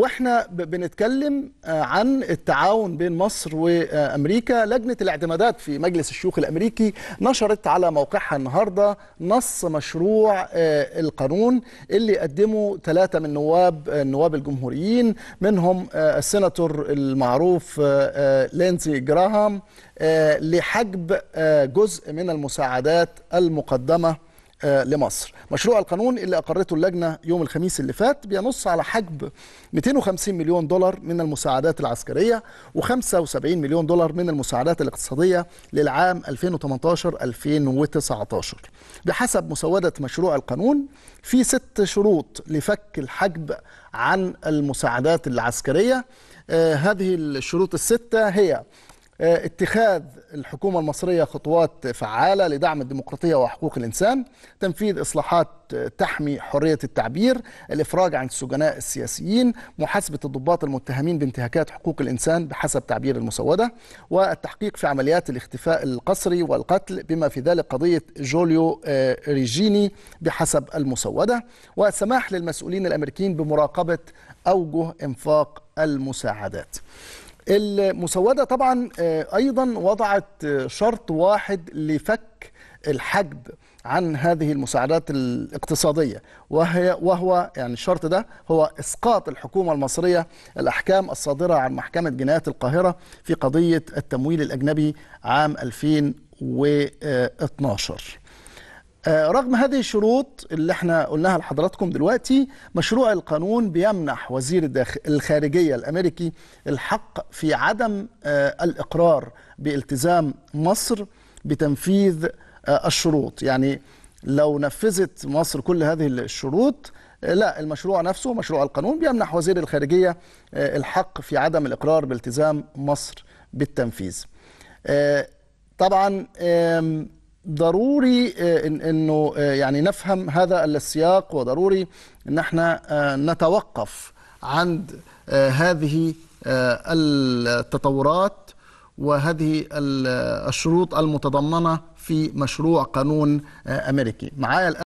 واحنا بنتكلم آه، عن التعاون بين مصر وامريكا لجنه الاعتمادات في مجلس الشيوخ الامريكي نشرت على موقعها النهارده نص مشروع آه، القانون اللي قدمه ثلاثه من نواب النواب آه، الجمهوريين منهم السناتور المعروف لينزي جراهام لحجب جزء من المساعدات المقدمه آه، لمصر مشروع القانون اللي أقرته اللجنة يوم الخميس اللي فات بينص على حجب 250 مليون دولار من المساعدات العسكرية و75 مليون دولار من المساعدات الاقتصادية للعام 2018-2019 بحسب مسودة مشروع القانون في ست شروط لفك الحجب عن المساعدات العسكرية آه، هذه الشروط الستة هي آه، اتخاذ الحكومة المصرية خطوات فعالة لدعم الديمقراطية وحقوق الإنسان تنفيذ إصلاحات آه، تحمي حرية التعبير الإفراج عن السجناء السياسيين محاسبة الضباط المتهمين بانتهاكات حقوق الإنسان بحسب تعبير المسودة والتحقيق في عمليات الاختفاء القسري والقتل بما في ذلك قضية جوليو آه، ريجيني بحسب المسودة والسماح للمسؤولين الأمريكيين بمراقبة أوجه إنفاق المساعدات المسودة طبعا آه، أيضا وضعت آه، شرط واحد لفك الحجب عن هذه المساعدات الاقتصادية وهي وهو يعني الشرط ده هو إسقاط الحكومة المصرية الأحكام الصادرة عن محكمة جنايات القاهرة في قضية التمويل الأجنبي عام 2012 آه، رغم هذه الشروط اللي احنا قلناها لحضراتكم دلوقتي مشروع القانون بيمنح وزير الخارجية الأمريكي الحق في عدم آه، الإقرار بالتزام مصر بتنفيذ آه، الشروط يعني لو نفذت مصر كل هذه الشروط لا المشروع نفسه مشروع القانون بيمنح وزير الخارجية الحق في عدم الإقرار بالتزام مصر بالتنفيذ طبعا ضروري آه، انه آه، يعني نفهم هذا السياق وضروري ان احنا آه، نتوقف عند هذه التطورات وهذه الشروط المتضمنه في مشروع قانون امريكي معايا